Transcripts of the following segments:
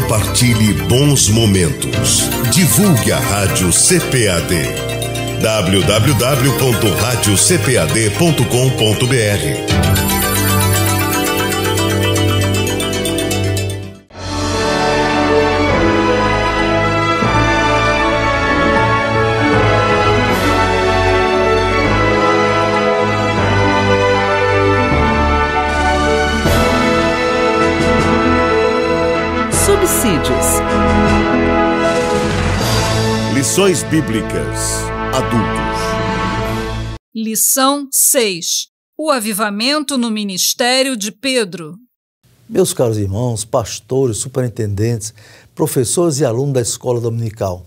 compartilhe bons momentos. Divulgue a Rádio CPAD. www.radiocpad.com.br homicídios. Lições Bíblicas Adultos. Lição 6. O avivamento no ministério de Pedro. Meus caros irmãos, pastores, superintendentes, professores e alunos da escola dominical.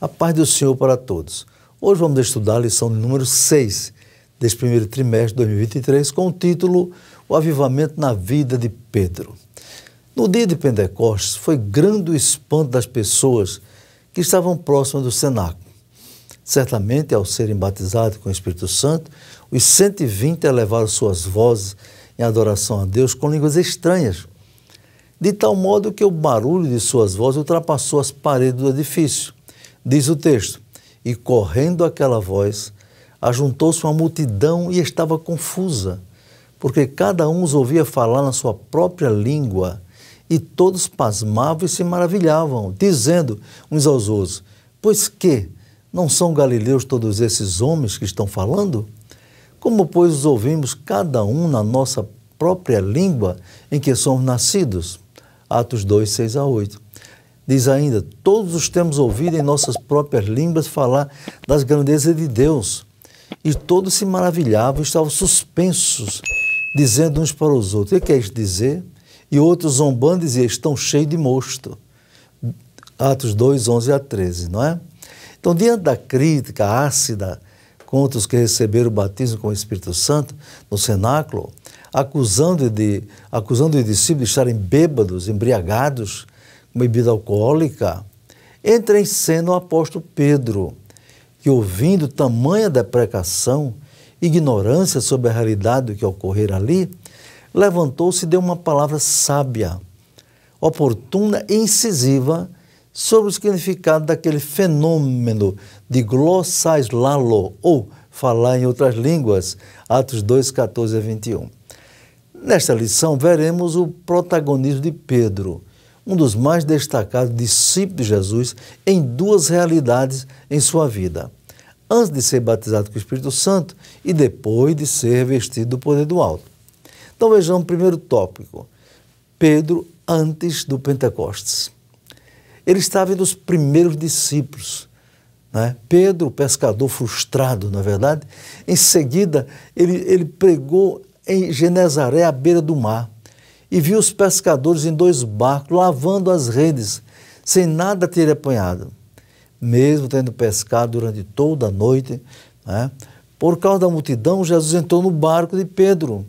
A paz do Senhor para todos. Hoje vamos estudar a lição número 6 deste primeiro trimestre de 2023 com o título O Avivamento na Vida de Pedro. No dia de Pentecostes, foi grande o espanto das pessoas que estavam próximas do cenáculo. Certamente, ao serem batizados com o Espírito Santo, os 120 elevaram suas vozes em adoração a Deus com línguas estranhas, de tal modo que o barulho de suas vozes ultrapassou as paredes do edifício. Diz o texto: E correndo aquela voz, ajuntou-se uma multidão e estava confusa, porque cada um os ouvia falar na sua própria língua e todos pasmavam e se maravilhavam, dizendo uns aos outros: Pois que não são galileus todos esses homens que estão falando? Como, pois, os ouvimos cada um na nossa própria língua em que somos nascidos? Atos 2, 6 a 8. Diz ainda: Todos os temos ouvido em nossas próprias línguas falar das grandezas de Deus. E todos se maravilhavam, estavam suspensos, dizendo uns para os outros: O que quer dizer? e outros zombando diziam, estão cheios de mosto. Atos 2, 11 a 13, não é? Então, diante da crítica ácida contra os que receberam o batismo com o Espírito Santo no cenáculo, acusando de acusando os discípulos de estarem bêbados, embriagados com bebida alcoólica, entra em cena o apóstolo Pedro, que ouvindo tamanha deprecação, ignorância sobre a realidade do que ocorrera ali, levantou-se e deu uma palavra sábia, oportuna e incisiva sobre o significado daquele fenômeno de glossais lalo, ou falar em outras línguas, Atos 2, 14 a 21. Nesta lição, veremos o protagonismo de Pedro, um dos mais destacados discípulos de Jesus, em duas realidades em sua vida. Antes de ser batizado com o Espírito Santo e depois de ser vestido do poder do alto. Então vejam o primeiro tópico. Pedro antes do Pentecostes. Ele estava entre os primeiros discípulos. Né? Pedro, pescador frustrado, na é verdade, em seguida ele, ele pregou em Genezaré, à beira do mar, e viu os pescadores em dois barcos lavando as redes, sem nada ter apanhado. Mesmo tendo pescado durante toda a noite, né? por causa da multidão, Jesus entrou no barco de Pedro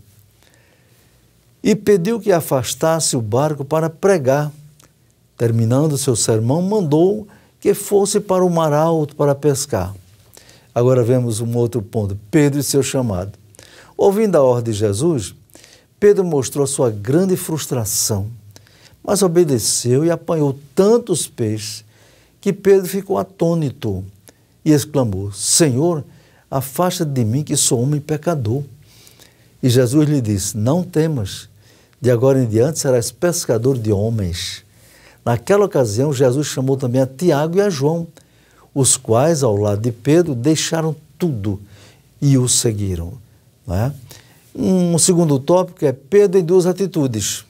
e pediu que afastasse o barco para pregar. Terminando seu sermão, mandou que fosse para o mar alto para pescar. Agora vemos um outro ponto: Pedro e seu chamado. Ouvindo a ordem de Jesus, Pedro mostrou sua grande frustração, mas obedeceu e apanhou tantos peixes que Pedro ficou atônito e exclamou: Senhor, afasta de mim que sou homem pecador. E Jesus lhe disse: Não temas de agora em diante serás pescador de homens. Naquela ocasião, Jesus chamou também a Tiago e a João, os quais, ao lado de Pedro, deixaram tudo e o seguiram. É? Um segundo tópico é Pedro em duas atitudes.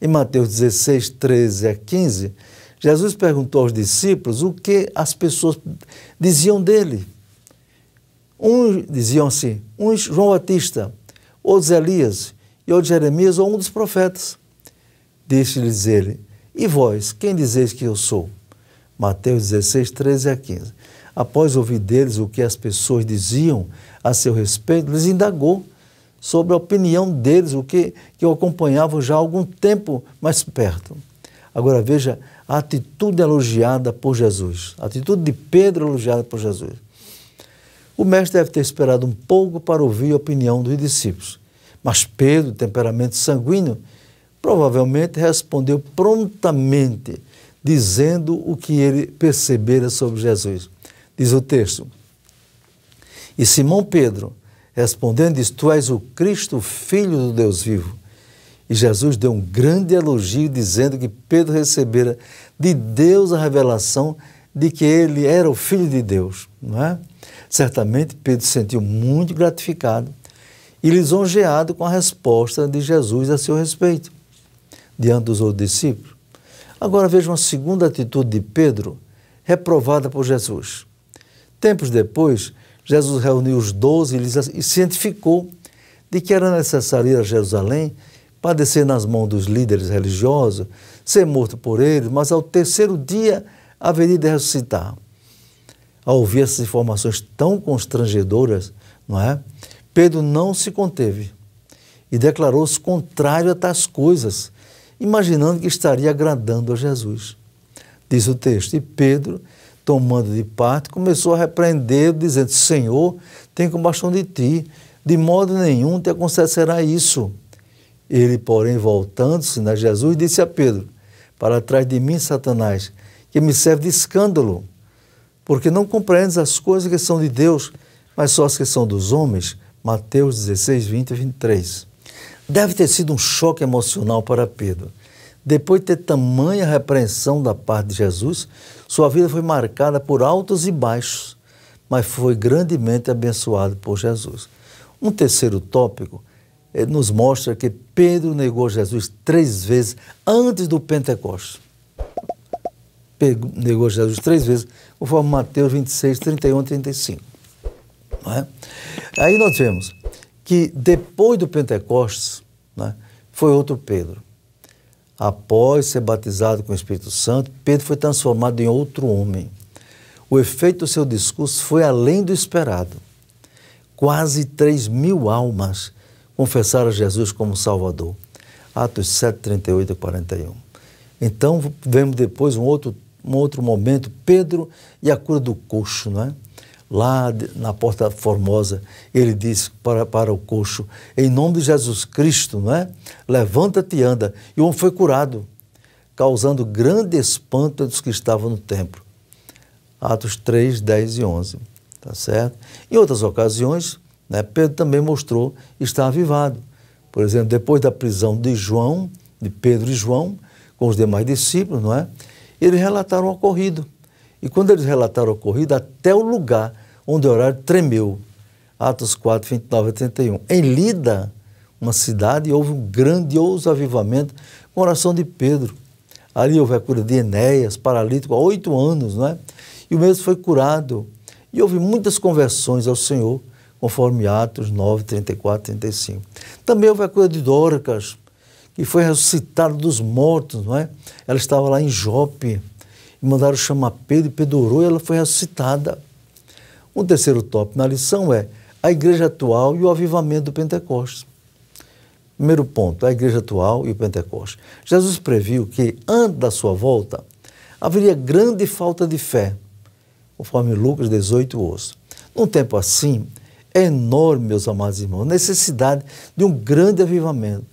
Em Mateus 16, 13 a 15, Jesus perguntou aos discípulos o que as pessoas diziam dele. Uns diziam assim, uns João Batista, outros Elias e ou de Jeremias ou um dos profetas. Disse-lhes ele: E vós, quem dizeis que eu sou? Mateus 16, 13 a 15. Após ouvir deles o que as pessoas diziam a seu respeito, lhes indagou sobre a opinião deles, o que, que eu acompanhava já há algum tempo mais perto. Agora veja a atitude elogiada por Jesus, a atitude de Pedro elogiada por Jesus. O mestre deve ter esperado um pouco para ouvir a opinião dos discípulos. Mas Pedro, temperamento sanguíneo, provavelmente respondeu prontamente, dizendo o que ele percebera sobre Jesus. Diz o texto: E Simão Pedro, respondendo, diz: Tu és o Cristo, filho do Deus vivo. E Jesus deu um grande elogio, dizendo que Pedro recebera de Deus a revelação de que ele era o filho de Deus, não é? Certamente Pedro se sentiu muito gratificado e lisonjeado com a resposta de Jesus a seu respeito, diante dos outros discípulos. Agora veja uma segunda atitude de Pedro, reprovada por Jesus. Tempos depois, Jesus reuniu os doze e cientificou de que era necessário ir a Jerusalém, padecer nas mãos dos líderes religiosos, ser morto por eles, mas ao terceiro dia haveria de ressuscitar. Ao ouvir essas informações tão constrangedoras, não é? Pedro não se conteve e declarou-se contrário a tais coisas, imaginando que estaria agradando a Jesus. Diz o texto: E Pedro, tomando de parte, começou a repreender, dizendo: Senhor, tem compaixão de ti, de modo nenhum te acontecerá isso. Ele, porém, voltando-se na né, Jesus, disse a Pedro: Para trás de mim, Satanás, que me serve de escândalo, porque não compreendes as coisas que são de Deus, mas só as que são dos homens. Mateus 16, 20 e 23. Deve ter sido um choque emocional para Pedro. Depois de ter tamanha repreensão da parte de Jesus, sua vida foi marcada por altos e baixos, mas foi grandemente abençoado por Jesus. Um terceiro tópico eh, nos mostra que Pedro negou Jesus três vezes antes do Pentecostes. Negou Jesus três vezes, conforme Mateus 26, 31 e 35. É? Aí nós vemos que depois do Pentecostes, é, foi outro Pedro. Após ser batizado com o Espírito Santo, Pedro foi transformado em outro homem. O efeito do seu discurso foi além do esperado. Quase 3 mil almas confessaram Jesus como Salvador. Atos 7, 38 e 41. Então, vemos depois um outro, um outro momento, Pedro e a cura do coxo, não é? lá na Porta Formosa, ele disse para, para o coxo, em nome de Jesus Cristo, não é? levanta-te e anda. E o homem foi curado, causando grande espanto dos que estavam no templo. Atos 3, 10 e 11, tá certo? Em outras ocasiões, né, Pedro também mostrou estar avivado. Por exemplo, depois da prisão de João, de Pedro e João, com os demais discípulos, não é? Eles relataram o ocorrido. E quando eles relataram o ocorrido, até o lugar onde o horário tremeu. Atos 4, 29 e 31. Em Lida, uma cidade, houve um grandioso avivamento com a oração de Pedro. Ali houve a cura de Enéas, paralítico, há oito anos, não é? E o mesmo foi curado. E houve muitas conversões ao Senhor, conforme Atos 9, 34, 35. Também houve a cura de Dorcas, que foi ressuscitada dos mortos, não é? Ela estava lá em Jope, e mandaram chamar Pedro, e Pedro orou e ela foi ressuscitada. Um terceiro tópico na lição é a igreja atual e o avivamento do Pentecostes. Primeiro ponto, a igreja atual e o Pentecostes. Jesus previu que, antes da sua volta, haveria grande falta de fé, conforme Lucas 18, 8. Num tempo assim, é enorme, meus amados irmãos, a necessidade de um grande avivamento.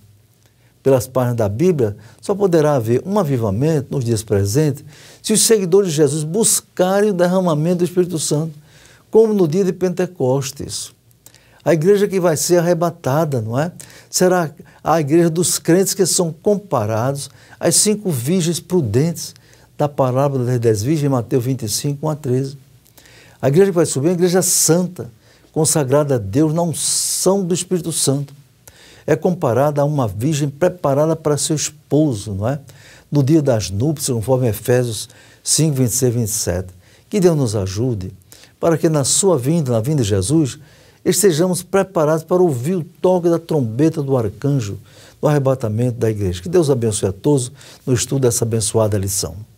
Pelas páginas da Bíblia, só poderá haver um avivamento nos dias presentes se os seguidores de Jesus buscarem o derramamento do Espírito Santo como no dia de Pentecostes. A igreja que vai ser arrebatada, não é? Será a igreja dos crentes que são comparados às cinco virgens prudentes da parábola das dez virgens, Mateus 25, 1 a 13. A igreja que vai subir é a igreja santa, consagrada a Deus na unção do Espírito Santo. É comparada a uma virgem preparada para seu esposo, não é? No dia das núpcias, conforme Efésios 5, 26 e 27. Que Deus nos ajude para que na sua vinda, na vinda de Jesus, estejamos preparados para ouvir o toque da trombeta do arcanjo no arrebatamento da igreja. Que Deus abençoe a todos no estudo dessa abençoada lição.